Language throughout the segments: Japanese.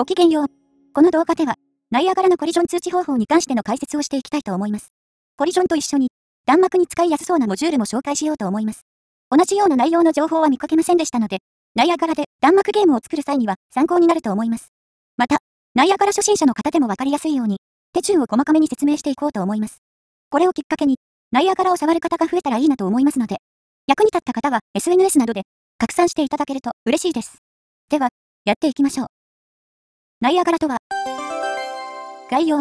ごきげんよう。この動画では、ナイアガラのコリジョン通知方法に関しての解説をしていきたいと思います。コリジョンと一緒に、弾幕に使いやすそうなモジュールも紹介しようと思います。同じような内容の情報は見かけませんでしたので、ナイアガラで弾幕ゲームを作る際には参考になると思います。また、ナイアガラ初心者の方でもわかりやすいように、手順を細かめに説明していこうと思います。これをきっかけに、ナイアガラを触る方が増えたらいいなと思いますので、役に立った方は SNS などで拡散していただけると嬉しいです。では、やっていきましょう。ナイアガラとは、概要。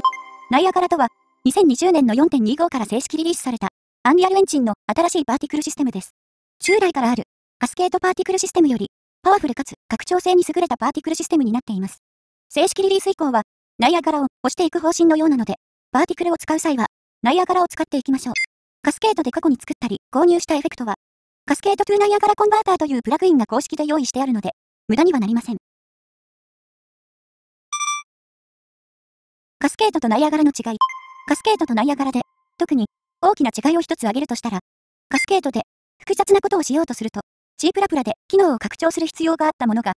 ナイアガラとは、2020年の4.25から正式リリースされた、アンリアルエンジンの新しいパーティクルシステムです。従来からある、カスケートパーティクルシステムより、パワフルかつ拡張性に優れたパーティクルシステムになっています。正式リリース以降は、ナイアガラを押していく方針のようなので、パーティクルを使う際は、ナイアガラを使っていきましょう。カスケートで過去に作ったり、購入したエフェクトは、カスケート2ナイアガラコンバーターというプラグインが公式で用意してあるので、無駄にはなりません。カスケートとナイアガラの違い。カスケートとナイアガラで、特に、大きな違いを一つ挙げるとしたら、カスケートで、複雑なことをしようとすると、G プラプラで機能を拡張する必要があったものが、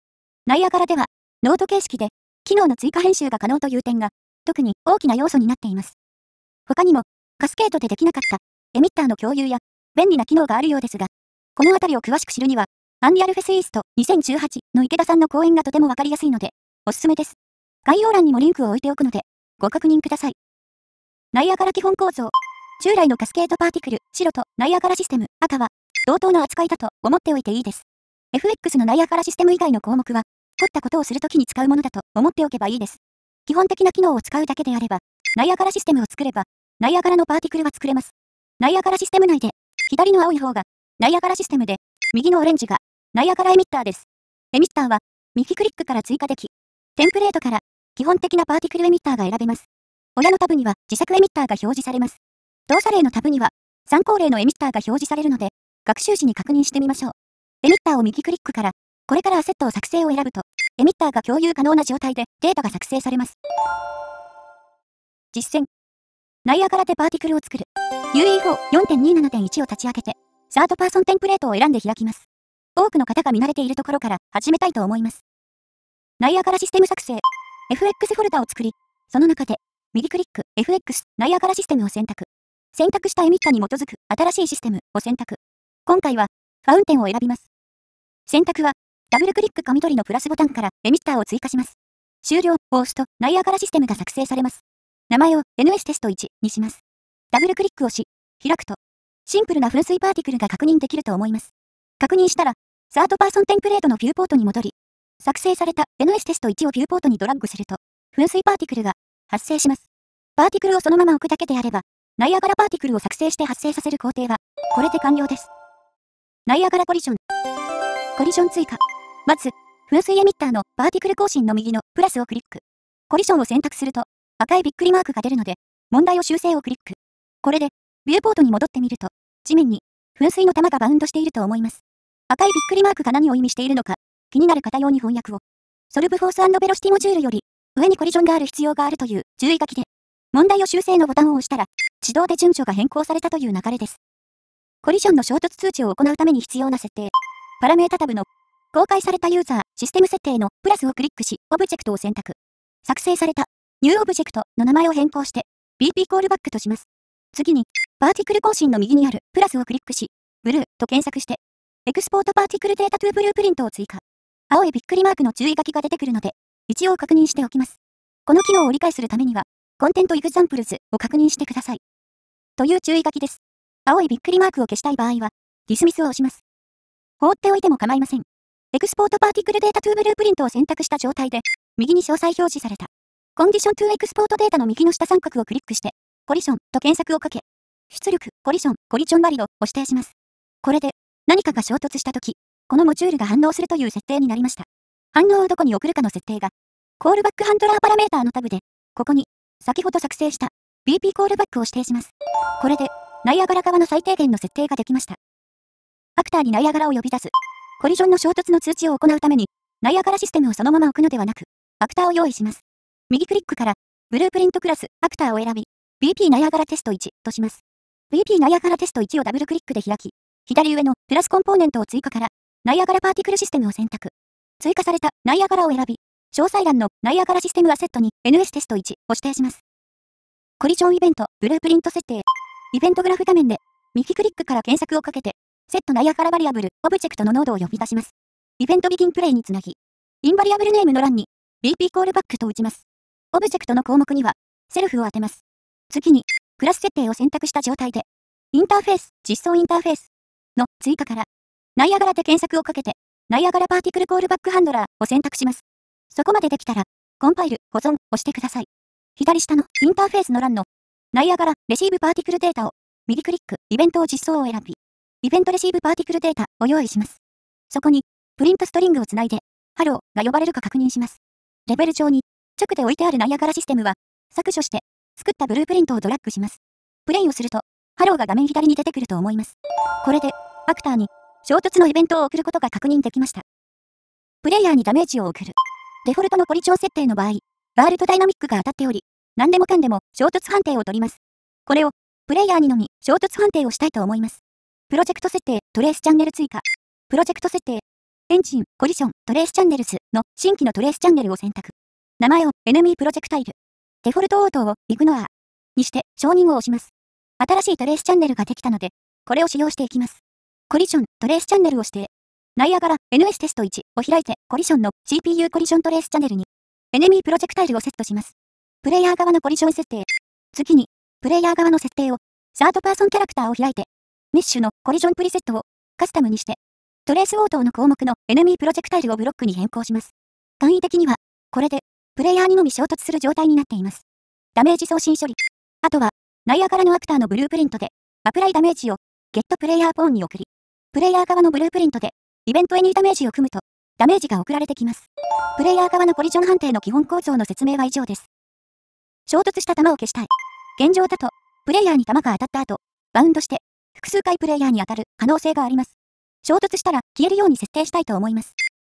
ナイアガラでは、ノート形式で、機能の追加編集が可能という点が、特に大きな要素になっています。他にも、カスケートでできなかった、エミッターの共有や、便利な機能があるようですが、このあたりを詳しく知るには、アンリアルフェスイースト2018の池田さんの講演がとてもわかりやすいので、おすすめです。概要欄にもリンクを置いておくので、ご確認ください。ナイアガラ基本構造。従来のカスケードパーティクル、白とナイアガラシステム、赤は、同等の扱いだと思っておいていいです。FX のナイアガラシステム以外の項目は、取ったことをするときに使うものだと思っておけばいいです。基本的な機能を使うだけであれば、ナイアガラシステムを作れば、ナイアガラのパーティクルは作れます。ナイアガラシステム内で、左の青い方が、ナイアガラシステムで、右のオレンジが、ナイアガラエミッターです。エミッターは、右クリックから追加でき、テンプレートから基本的なパーティクルエミッターが選べます。親のタブには自作エミッターが表示されます。動作例のタブには参考例のエミッターが表示されるので、学習時に確認してみましょう。エミッターを右クリックから、これからアセットを作成を選ぶと、エミッターが共有可能な状態でデータが作成されます。実践。ナイアガラでパーティクルを作る。UE4.4.27.1 を立ち上げて、サードパーソンテンプレートを選んで開きます。多くの方が見慣れているところから始めたいと思います。ナイアガラシステム作成。FX フォルダを作り、その中で、右クリック、FX、ナイアガラシステムを選択。選択したエミッタに基づく新しいシステムを選択。今回は、ファウンテンを選びます。選択は、ダブルクリック取緑のプラスボタンからエミッターを追加します。終了を押すと、ナイアガラシステムが作成されます。名前を NS テスト1にします。ダブルクリックをし、開くと、シンプルな噴水パーティクルが確認できると思います。確認したら、サードパーソンテンプレートのビューポートに戻り、作成された NS テスト1をビューポートにドラッグすると、噴水パーティクルが発生します。パーティクルをそのまま置くだけであれば、ナイアガラパーティクルを作成して発生させる工程は、これで完了です。ナイアガラコリジョン。コリジョン追加。まず、噴水エミッターのパーティクル更新の右のプラスをクリック。コリジョンを選択すると、赤いびっくりマークが出るので、問題を修正をクリック。これで、ビューポートに戻ってみると、地面に、噴水の玉がバウンドしていると思います。赤いびっくりマークが何を意味しているのか、気になる方用に翻訳を。ソルブフォースベロシティモジュールより、上にコリジョンがある必要があるという注意書きで、問題を修正のボタンを押したら、自動で順序が変更されたという流れです。コリジョンの衝突通知を行うために必要な設定。パラメータタブの、公開されたユーザー、システム設定のプラスをクリックし、オブジェクトを選択。作成された、ニューオブジェクトの名前を変更して、BP コールバックとします。次に、パーティクル更新の右にあるプラスをクリックし、ブルーと検索して、エクスポートパーティクルデータトゥーブループリントを追加。青いびっくりマークの注意書きが出てくるので、一応確認しておきます。この機能を理解するためには、コンテントエグザンプルズを確認してください。という注意書きです。青いびっくりマークを消したい場合は、ディスミスを押します。放っておいても構いません。エクスポートパーティクルデータトゥーブループリントを選択した状態で、右に詳細表示された。コンディショントゥーエクスポートデータの右の下三角をクリックして、コリションと検索をかけ、出力、コリション、コリションバリドを指定します。これで、何かが衝突したとき、このモジュールが反応するという設定になりました。反応をどこに送るかの設定が、コールバックハンドラーパラメーターのタブで、ここに、先ほど作成した BP コールバックを指定します。これで、ナイアガラ側の最低限の設定ができました。アクターにナイアガラを呼び出す。コリジョンの衝突の通知を行うために、ナイアガラシステムをそのまま置くのではなく、アクターを用意します。右クリックから、ブループリントクラス、アクターを選び、BP ナイアガラテスト1とします。BP ナイアガラテスト1をダブルクリックで開き、左上のプラスコンポーネントを追加から、ナイアガラパーティクルシステムを選択。追加されたナイアガラを選び、詳細欄のナイアガラシステムアセットに NS テスト1を指定します。コリジョンイベント、ブループリント設定。イベントグラフ画面で、右クリックから検索をかけて、セットナイアガラバリアブル、オブジェクトの濃度を呼び出します。イベントビギンプレイにつなぎ、インバリアブルネームの欄に、BP コールバックと打ちます。オブジェクトの項目には、セルフを当てます。次に、クラス設定を選択した状態で、インターフェース、実装インターフェースの追加から、ナイアガラで検索をかけて、ナイアガラパーティクルコールバックハンドラーを選択します。そこまでできたら、コンパイル、保存をしてください。左下のインターフェースの欄の、ナイアガラレシーブパーティクルデータを、右クリック、イベントを実装を選び、イベントレシーブパーティクルデータを用意します。そこに、プリントストリングをつないで、ハローが呼ばれるか確認します。レベル上に、直で置いてあるナイアガラシステムは、削除して、作ったブループリントをドラッグします。プレイをすると、ハローが画面左に出てくると思います。これで、アクターに衝突のイベントを送ることが確認できました。プレイヤーにダメージを送る。デフォルトのポリ調設定の場合、ワールドダイナミックが当たっており、何でもかんでも衝突判定を取ります。これを、プレイヤーにのみ衝突判定をしたいと思います。プロジェクト設定、トレースチャンネル追加。プロジェクト設定、エンジン、コリション、トレースチャンネルスの新規のトレースチャンネルを選択。名前をエネミープロジェクタイル。デフォルト応答をイグノアにして承認を押します。新しいトレースチャンネルができたので、これを使用していきます。コリショントレースチャンネルをして、ナイアガラ NS テスト1を開いて、コリションの CPU コリショントレースチャンネルに、エネミープロジェクタイルをセットします。プレイヤー側のコリション設定。次に、プレイヤー側の設定を、サードパーソンキャラクターを開いて、メッシュのコリジョンプリセットをカスタムにして、トレース応答の項目のエネミープロジェクタイルをブロックに変更します。簡易的には、これで、プレイヤーにのみ衝突する状態になっています。ダメージ送信処理。あとは、ナイアガラのアクターのブループリントで、アプライダメージを、ゲットプレイヤーポーンに送り、プレイヤー側のブループリントで、イベントエニーダメージを組むと、ダメージが送られてきます。プレイヤー側のコリジョン判定の基本構造の説明は以上です。衝突した弾を消したい。現状だと、プレイヤーに弾が当たった後、バウンドして、複数回プレイヤーに当たる可能性があります。衝突したら消えるように設定したいと思います。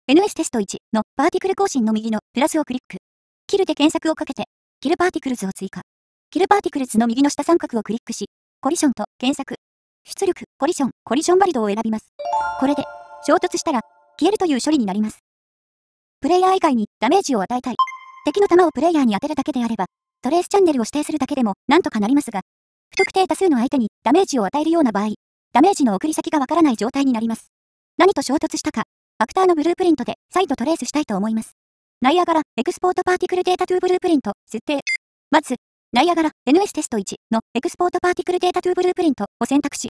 NS テスト1のパーティクル更新の右のプラスをクリック。キルで検索をかけて、キルパーティクルズを追加。キルパーティクルズの右の下三角をクリックし、コリションと検索、出力、コリション、コリションバリドを選びます。これで、衝突したら、消えるという処理になります。プレイヤー以外にダメージを与えたい。敵の弾をプレイヤーに当てるだけであれば、トレースチャンネルを指定するだけでもなんとかなりますが、不特定多数の相手にダメージを与えるような場合、ダメージの送り先がわからない状態になります。何と衝突したか、アクターのブループリントで再度トレースしたいと思います。ナイアガラエクスポートパーティクルデータトゥーブループリント設定。まず、ナイアガラ NS テスト1のエクスポートパーティクルデータトゥーブループリントを選択し、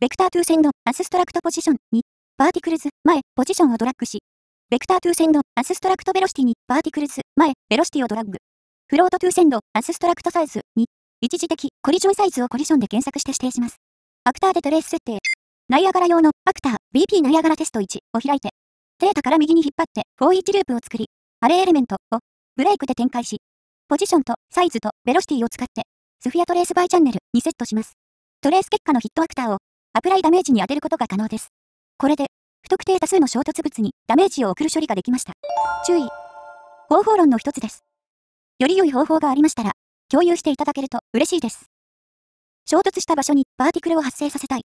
ベクタートゥーンド、アスストラクトポジションに、パーティクルズ前ポジションをドラッグし、ベクタートゥーンド、アスストラクトベロシティにパーティクルズ前ベロシティをドラッグ。フロートトゥーセンド、アスストラクトサイズに、一時的コリジョンサイズをコリジョンで検索して指定します。アクターでトレース設定。ナイアガラ用のアクター BP ナイアガラテスト1を開いて、データから右に引っ張って41ループを作り、アレエレメントをブレイクで展開し、ポジションとサイズとベロシティを使って、スフィアトレースバイチャンネルにセットします。トレース結果のヒットアクターをライダメージに当てることが可能です。これで、不特定多数の衝突物にダメージを送る処理ができました。注意。方法論の一つです。より良い方法がありましたら、共有していただけると嬉しいです。衝突した場所にパーティクルを発生させたい。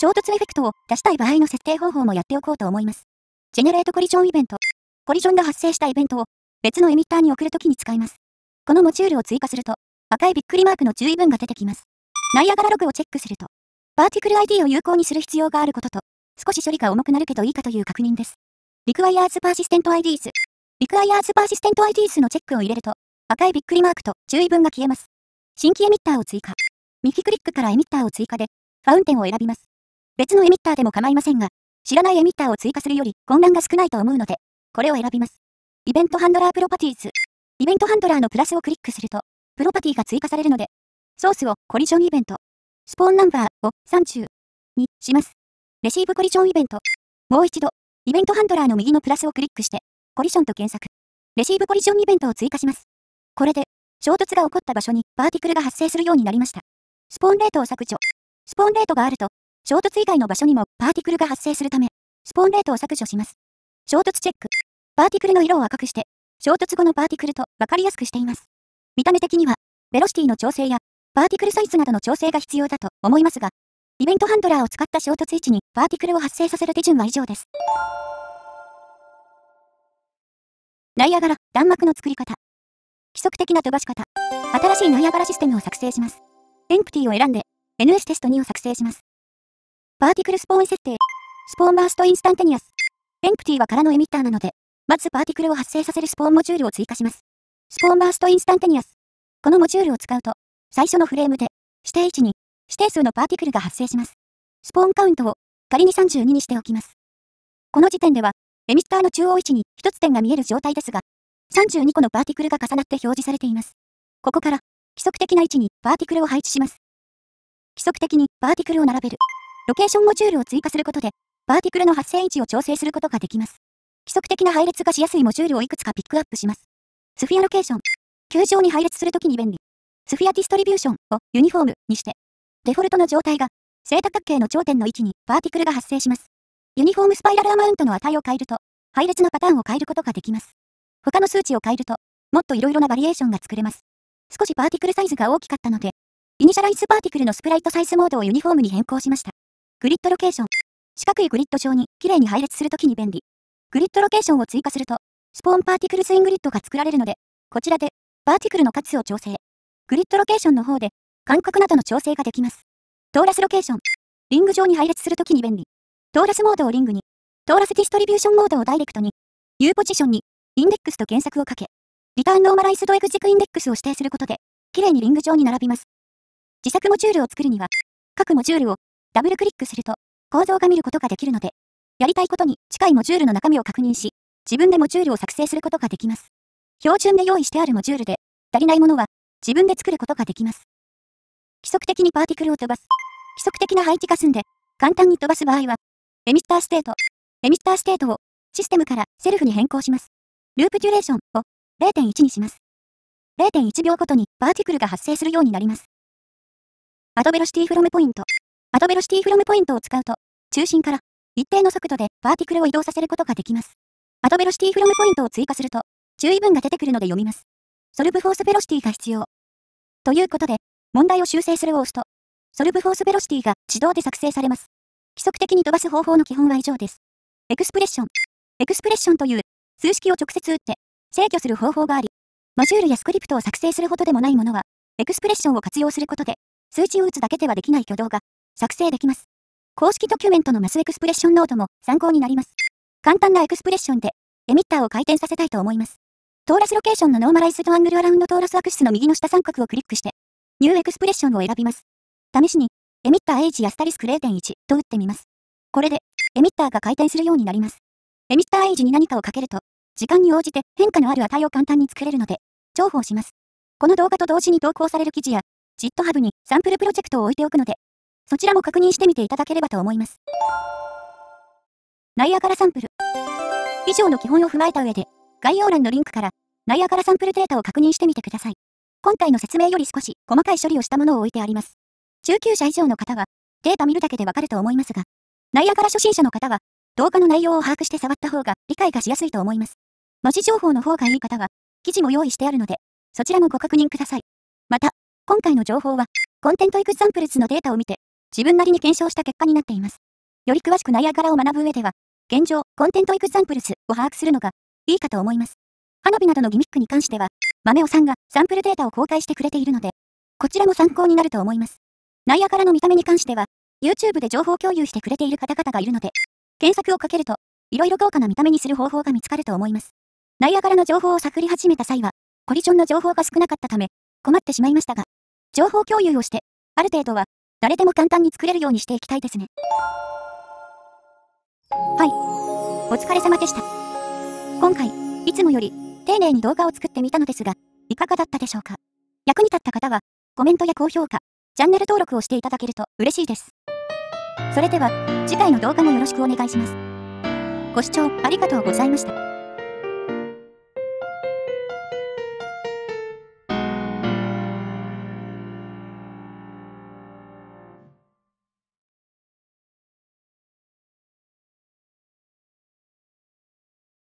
衝突エフェクトを出したい場合の設定方法もやっておこうと思います。ジェネレートコリジョンイベント。コリジョンが発生したイベントを別のエミッターに送るときに使います。このモジュールを追加すると、赤いびっくりマークの注意文が出てきます。ナイアガラログをチェックすると、パーティクル ID を有効にする必要があることと、少し処理が重くなるけどいいかという確認です。Requires Persistent IDs Requires Persistent IDs のチェックを入れると、赤いびっくりマークと注意文が消えます。新規エミッターを追加。右クリックからエミッターを追加で、ファウンテンを選びます。別のエミッターでも構いませんが、知らないエミッターを追加するより混乱が少ないと思うので、これを選びます。イベントハンドラープロパティーズ。イベントハンドラーのプラスをクリックすると、プロパティが追加されるので、ソースをコリジョンイベント、スポーンナンバーを30にします。レシーブコリジョンイベント。もう一度、イベントハンドラーの右のプラスをクリックして、コリションと検索。レシーブコリジョンイベントを追加します。これで、衝突が起こった場所にパーティクルが発生するようになりました。スポーンレートを削除。スポーンレートがあると、衝突以外の場所にもパーティクルが発生するため、スポーンレートを削除します。衝突チェック。パーティクルの色を赤くして、衝突後のパーティクルと分かりやすくしています。見た目的には、ベロシティの調整やパーティクルサイズなどの調整が必要だと思いますが、イベントハンドラーを使った衝突位置にパーティクルを発生させる手順は以上です。ナイアガラ、弾幕の作り方。規則的な飛ばし方。新しいナイアガラシステムを作成します。エンプティを選んで、NS テスト2を作成します。パーティクルスポーン設定。スポーンバーストインスタンテニアス。エンプティは空のエミッターなので、まずパーティクルを発生させるスポーンモジュールを追加します。スポーンバーストインスタンテニアス。このモジュールを使うと、最初のフレームで、指定位置に、指定数のパーティクルが発生します。スポーンカウントを、仮に32にしておきます。この時点では、エミッターの中央位置に1つ点が見える状態ですが、32個のパーティクルが重なって表示されています。ここから、規則的な位置にパーティクルを配置します。規則的にパーティクルを並べる。ロケーションモジュールを追加することで、パーティクルの発生位置を調整することができます。規則的な配列がしやすいモジュールをいくつかピックアップします。スフィアロケーション。球場に配列するときに便利。スフィアディストリビューションをユニフォームにして、デフォルトの状態が、正多角形の頂点の位置にパーティクルが発生します。ユニフォームスパイラルアマウントの値を変えると、配列のパターンを変えることができます。他の数値を変えると、もっと色々なバリエーションが作れます。少しパーティクルサイズが大きかったので、イニシャライズパーティクルのスプライトサイズモードをユニフォームに変更しました。グリッドロケーション。四角いグリッド上に綺麗に配列するときに便利。グリッドロケーションを追加すると、スポーンパーティクルスイングリッドが作られるので、こちらで、パーティクルの数を調整。グリッドロケーションの方で、間隔などの調整ができます。トーラスロケーション。リング上に配列するときに便利。トーラスモードをリングに、トーラスディストリビューションモードをダイレクトに、U ポジションに、インデックスと検索をかけ、リターンノーマライスドエグジクインデックスを指定することで、きれいにリング上に並びます。自作モジュールを作るには、各モジュールをダブルクリックすると、構造が見ることができるので、やりたいことに近いモジュールの中身を確認し、自分でモジュールを作成することができます。標準で用意してあるモジュールで、足りないものは、自分で作ることができます。規則的にパーティクルを飛ばす。規則的な配置化済んで、簡単に飛ばす場合は、エミスターステート、エミスターステートをシステムからセルフに変更します。ループデュレーションを0.1にします。0.1秒ごとにパーティクルが発生するようになります。アドベロシティフロムポイント。アドベロシティフロムポイントを使うと、中心から一定の速度でパーティクルを移動させることができます。アドベロシティフロムポイントを追加すると、注意文が出てくるので読みます。ソルブフォースベロシティが必要。ということで、問題を修正するを押すと、ソルブフォースベロシティが自動で作成されます。規則的に飛ばす方法の基本は以上です。エクスプレッション。エクスプレッションという数式を直接打って制御する方法があり、マジュールやスクリプトを作成するほどでもないものは、エクスプレッションを活用することで、数値を打つだけではできない挙動が作成できます。公式ドキュメントのマスエクスプレッションノートも参考になります。簡単なエクスプレッションで、エミッターを回転させたいと思います。トーラスロケーションのノーマライズドアングルアラウンドトーラスアクシスの右の下三角をクリックして、ニューエクスプレッションを選びます。試しに、エミッターエイジアスタリスク0.1と打ってみます。これで、エミッターが回転するようになります。エミッターエイジに何かをかけると、時間に応じて変化のある値を簡単に作れるので、重宝します。この動画と同時に投稿される記事や、GitHub にサンプルプロジェクトを置いておくので、そちらも確認してみていただければと思います。ナイアガラサンプル。以上の基本を踏まえた上で、概要欄のリンクから、ナイアガラサンプルデータを確認してみてください。今回の説明より少し細かい処理をしたものを置いてあります。中級者以上の方は、データ見るだけでわかると思いますが、ナイアガラ初心者の方は、動画の内容を把握して触った方が理解がしやすいと思います。文字情報の方がいい方は、記事も用意してあるので、そちらもご確認ください。また、今回の情報は、コンテントエクサンプルズのデータを見て、自分なりに検証した結果になっています。より詳しくナイアガラを学ぶ上では、現状、コンテントエクサンプルズを把握するのがいいかと思います。花火などのギミックに関しては、豆尾さんがサンプルデータを公開してくれているので、こちらも参考になると思います。ナイアガラの見た目に関しては、YouTube で情報共有してくれている方々がいるので、検索をかけると、いろいろ豪華な見た目にする方法が見つかると思います。ナイアガラの情報を探り始めた際は、コリジョンの情報が少なかったため、困ってしまいましたが、情報共有をして、ある程度は、誰でも簡単に作れるようにしていきたいですね。はい。お疲れ様でした。今回、いつもより、丁寧に動画を作ってみたのですが、いかがだったでしょうか役に立った方は、コメントや高評価、チャンネル登録をしていただけると嬉しいです。それでは、次回の動画もよろしくお願いします。ご視聴ありがとうございました。